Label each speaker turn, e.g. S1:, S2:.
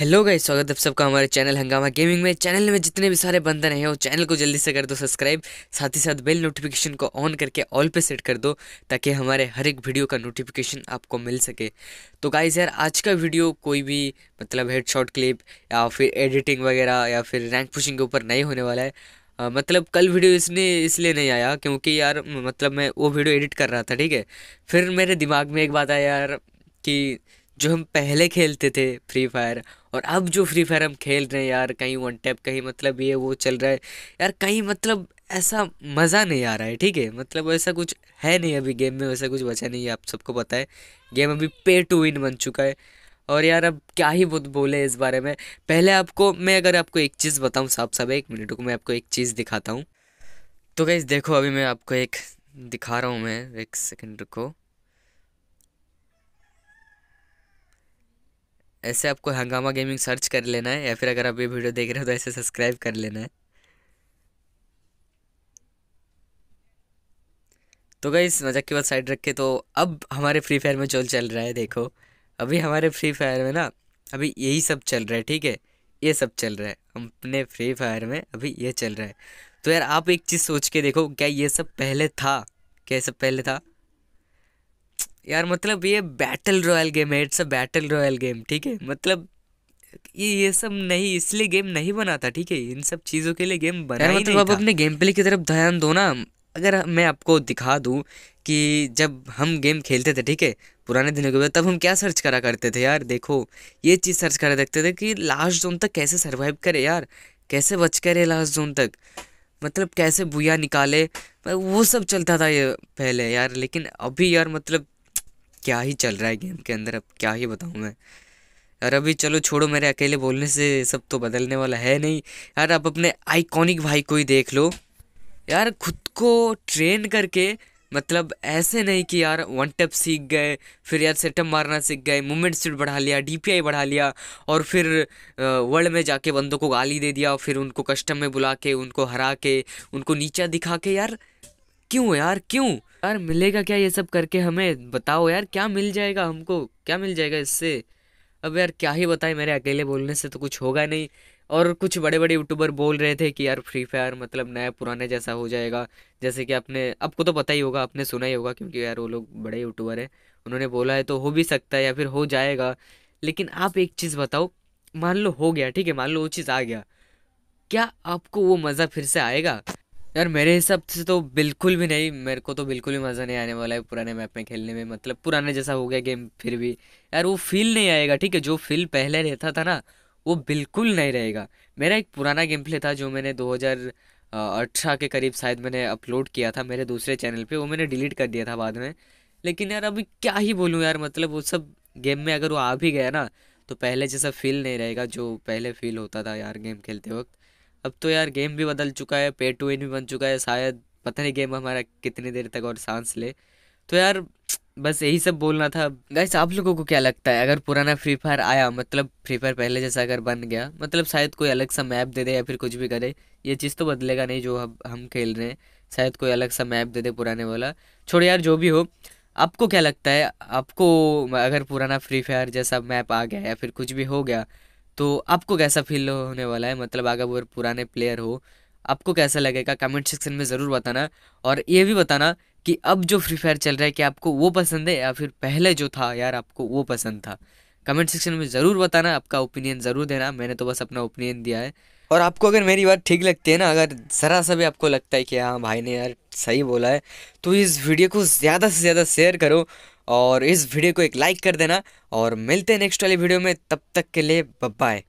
S1: hello guys स्वागत है सबका हमारे चैनल हंगामा गेमिंग में चैनल में जितने भी सारे बंदर हैं वो चैनल को जल्दी से कर दो सब्सक्राइब साथ ही साथ बेल नोटिफिकेशन को ऑन करके ऑल पे सेट कर दो ताकि हमारे हर एक वीडियो का नोटिफिकेशन आपको मिल सके तो गाइस यार आज का वीडियो कोई भी मतलब शॉर्ट क्लिप या फिर एडिटिंग वगैरह या फिर रैंक पुशिंग के ऊपर नहीं होने वाला है आ, मतलब कल वीडियो इसने इसलिए नहीं आया क्योंकि यार मतलब मैं वो वीडियो एडिट कर रहा था ठीक है फिर मेरे दिमाग में एक बात आया यार कि जो हम पहले खेलते थे फ्री फायर और अब जो फ्री फायर हम खेल रहे हैं यार कहीं वन टैप कहीं मतलब ये वो चल रहा है यार कहीं मतलब ऐसा मज़ा नहीं आ रहा है ठीक है मतलब ऐसा कुछ है नहीं अभी गेम में वैसा कुछ बचा नहीं है आप सबको पता है गेम अभी पे टू विन बन चुका है और यार अब क्या ही बहुत बोले इस बारे में पहले आपको मैं अगर आपको एक चीज़ बताऊँ साहब साहब एक मिनट को मैं आपको एक चीज़ दिखाता हूँ तो गई देखो अभी मैं आपको एक दिखा रहा हूँ मैं एक सेकेंड रुको ऐसे आपको हंगामा गेमिंग सर्च कर लेना है या फिर अगर आप ये वीडियो देख रहे हो तो ऐसे सब्सक्राइब कर लेना है तो गई मजाक के बाद साइड रख के तो अब हमारे फ्री फायर में चोल चल रहा है देखो अभी हमारे फ्री फायर में ना अभी यही सब चल रहा है ठीक है ये सब चल रहा है अपने फ्री फायर में अभी ये चल रहा है तो यार आप एक चीज़ सोच के देखो क्या ये सब पहले था क्या ये सब पहले था यार मतलब ये बैटल रॉयल गेम है it's a battle royale game ठीक है मतलब ये ये सब नहीं इसलिए गेम नहीं बना था ठीक है इन सब चीज़ों के लिए गेम बना मतलब मतलब आप अपने गेम प्ले की तरफ ध्यान दो ना अगर मैं आपको दिखा दूँ कि जब हम गेम खेलते थे ठीक है पुराने दिनों के बाद तब हम क्या सर्च करा करते थे यार देखो ये चीज़ सर्च करा देखते थे कि लास्ट जोन तक कैसे सर्वाइव करे यार कैसे बच करे लास्ट जोन तक मतलब कैसे बुया निकाले वो सब चलता था ये पहले यार लेकिन अभी यार मतलब क्या ही चल रहा है गेम के अंदर अब क्या ही बताऊँ मैं यार अभी चलो छोड़ो मेरे अकेले बोलने से सब तो बदलने वाला है नहीं यार आप अपने आइकॉनिक भाई को ही देख लो यार खुद को ट्रेन करके मतलब ऐसे नहीं कि यार वन टप सीख गए फिर यार सेटअप मारना सीख गए मूवमेंट स्पीड बढ़ा लिया डीपीआई बढ़ा लिया और फिर वर्ल्ड में जाके बंदों को गाली दे दिया फिर उनको कस्टम में बुला के उनको हरा के उनको नीचा दिखा के यार क्यों यार क्यों यार मिलेगा क्या ये सब करके हमें बताओ यार क्या मिल जाएगा हमको क्या मिल जाएगा इससे अब यार क्या ही बताएं मेरे अकेले बोलने से तो कुछ होगा नहीं और कुछ बड़े बड़े यूट्यूबर बोल रहे थे कि यार फ्री फायर मतलब नया पुराने जैसा हो जाएगा जैसे कि आपने आपको तो पता ही होगा आपने सुना ही होगा क्योंकि यार वो लोग बड़े यूट्यूबर हैं उन्होंने बोला है तो हो भी सकता है या फिर हो जाएगा लेकिन आप एक चीज़ बताओ मान लो हो गया ठीक है मान लो वो चीज़ आ गया क्या आपको वो मज़ा फिर से आएगा यार मेरे हिसाब से तो बिल्कुल भी नहीं मेरे को तो बिल्कुल भी मज़ा नहीं आने वाला है पुराने मैप में खेलने में मतलब पुराने जैसा हो गया गेम फिर भी यार वो फील नहीं आएगा ठीक है जो फील पहले रहता था ना वो बिल्कुल नहीं रहेगा मेरा एक पुराना गेम प्ले था जो मैंने दो हज़ार अठारह के करीब शायद मैंने अपलोड किया था मेरे दूसरे चैनल पर वो मैंने डिलीट कर दिया था बाद में लेकिन यार अभी क्या ही बोलूँ यार मतलब वो सब गेम में अगर वो आ भी गया ना तो पहले जैसा फील नहीं रहेगा जो पहले फील होता था यार गेम खेलते वक्त अब तो यार गेम भी बदल चुका है पे टू इन भी बन चुका है शायद पता नहीं गेम हमारा कितनी देर तक और सांस ले तो यार बस यही सब बोलना था गाइस आप लोगों को क्या लगता है अगर पुराना फ्री फायर आया मतलब फ्री फायर पहले जैसा अगर बन गया मतलब शायद कोई अलग सा मैप दे दे या फिर कुछ भी करे ये चीज़ तो बदलेगा नहीं जो हम हम खेल रहे हैं शायद कोई अलग सा मैप दे दे पुराने वाला छोड़ यार जो भी हो आपको क्या लगता है आपको अगर पुराना फ्री फायर जैसा मैप आ गया या फिर कुछ भी हो गया तो आपको कैसा फील होने वाला है मतलब अगर वो पुराने प्लेयर हो आपको कैसा लगेगा कमेंट सेक्शन में ज़रूर बताना और ये भी बताना कि अब जो फ्री फायर चल रहा है कि आपको वो पसंद है या फिर पहले जो था यार आपको वो पसंद था कमेंट सेक्शन में ज़रूर बताना आपका ओपिनियन ज़रूर देना मैंने तो बस अपना ओपिनियन दिया है और आपको अगर मेरी बात ठीक लगती है ना अगर ज़रा सा भी आपको लगता है कि हाँ भाई ने यार सही बोला है तो इस वीडियो को ज़्यादा से ज़्यादा शेयर करो और इस वीडियो को एक लाइक कर देना और मिलते हैं नेक्स्ट वाली वीडियो में तब तक के लिए बाय